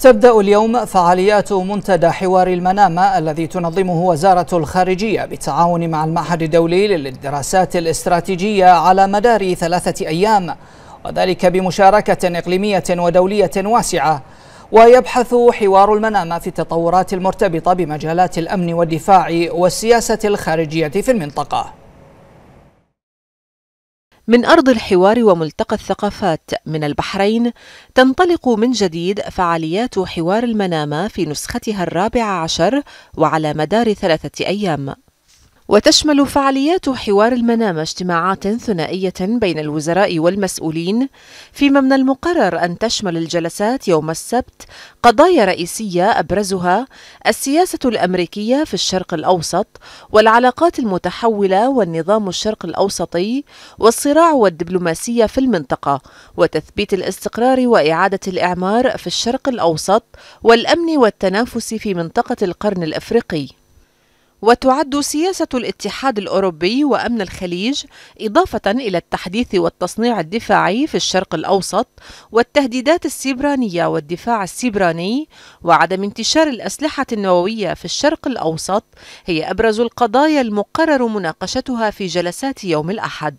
تبدأ اليوم فعاليات منتدى حوار المنامة الذي تنظمه وزارة الخارجية بالتعاون مع المعهد الدولي للدراسات الاستراتيجية على مدار ثلاثة أيام وذلك بمشاركة إقليمية ودولية واسعة ويبحث حوار المنامة في التطورات المرتبطة بمجالات الأمن والدفاع والسياسة الخارجية في المنطقة من أرض الحوار وملتقى الثقافات من البحرين تنطلق من جديد فعاليات حوار المنامة في نسختها الرابعة عشر وعلى مدار ثلاثة أيام وتشمل فعاليات حوار المنام اجتماعات ثنائية بين الوزراء والمسؤولين فيما من المقرر أن تشمل الجلسات يوم السبت قضايا رئيسية أبرزها السياسة الأمريكية في الشرق الأوسط والعلاقات المتحولة والنظام الشرق الأوسطي والصراع والدبلوماسية في المنطقة وتثبيت الاستقرار وإعادة الإعمار في الشرق الأوسط والأمن والتنافس في منطقة القرن الأفريقي وتعد سياسة الاتحاد الأوروبي وأمن الخليج إضافة إلى التحديث والتصنيع الدفاعي في الشرق الأوسط والتهديدات السبرانية والدفاع السبراني وعدم انتشار الأسلحة النووية في الشرق الأوسط هي أبرز القضايا المقرر مناقشتها في جلسات يوم الأحد.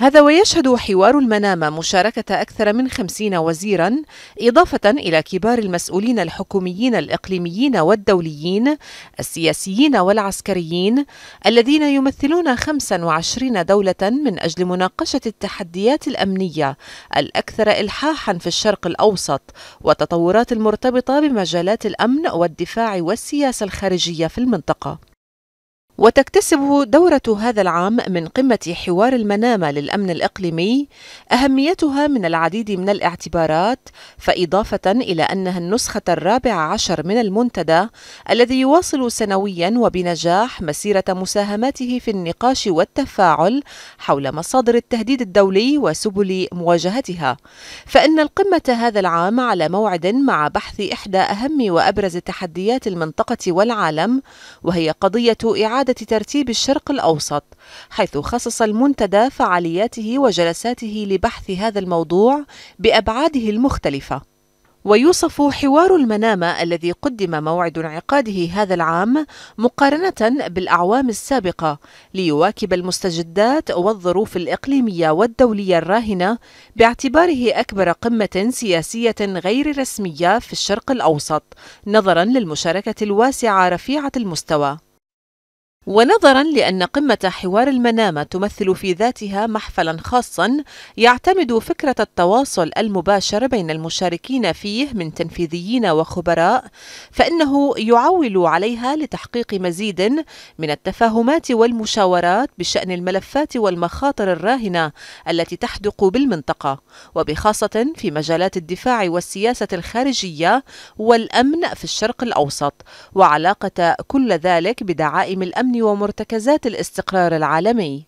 هذا ويشهد حوار المنامة مشاركة أكثر من خمسين وزيرا إضافة إلى كبار المسؤولين الحكوميين الإقليميين والدوليين السياسيين والعسكريين الذين يمثلون 25 دولة من أجل مناقشة التحديات الأمنية الأكثر إلحاحا في الشرق الأوسط والتطورات المرتبطة بمجالات الأمن والدفاع والسياسة الخارجية في المنطقة وتكتسب دورة هذا العام من قمة حوار المنامة للأمن الإقليمي أهميتها من العديد من الاعتبارات، فإضافة إلى أنها النسخة الرابعة عشر من المنتدى الذي يواصل سنوياً وبنجاح مسيرة مساهماته في النقاش والتفاعل حول مصادر التهديد الدولي وسبل مواجهتها، فإن القمة هذا العام على موعد مع بحث إحدى أهم وأبرز تحديات المنطقة والعالم، وهي قضية إعادة إعادة ترتيب الشرق الأوسط حيث خصص المنتدى فعالياته وجلساته لبحث هذا الموضوع بأبعاده المختلفة ويوصف حوار المنامة الذي قدم موعد انعقاده هذا العام مقارنة بالأعوام السابقة ليواكب المستجدات والظروف الإقليمية والدولية الراهنة باعتباره أكبر قمة سياسية غير رسمية في الشرق الأوسط نظرا للمشاركة الواسعة رفيعة المستوى ونظرا لأن قمة حوار المنامة تمثل في ذاتها محفلا خاصا يعتمد فكرة التواصل المباشر بين المشاركين فيه من تنفيذيين وخبراء فإنه يعول عليها لتحقيق مزيد من التفاهمات والمشاورات بشأن الملفات والمخاطر الراهنة التي تحدق بالمنطقة وبخاصة في مجالات الدفاع والسياسة الخارجية والأمن في الشرق الأوسط وعلاقة كل ذلك بدعائم الأمن ومرتكزات الاستقرار العالمي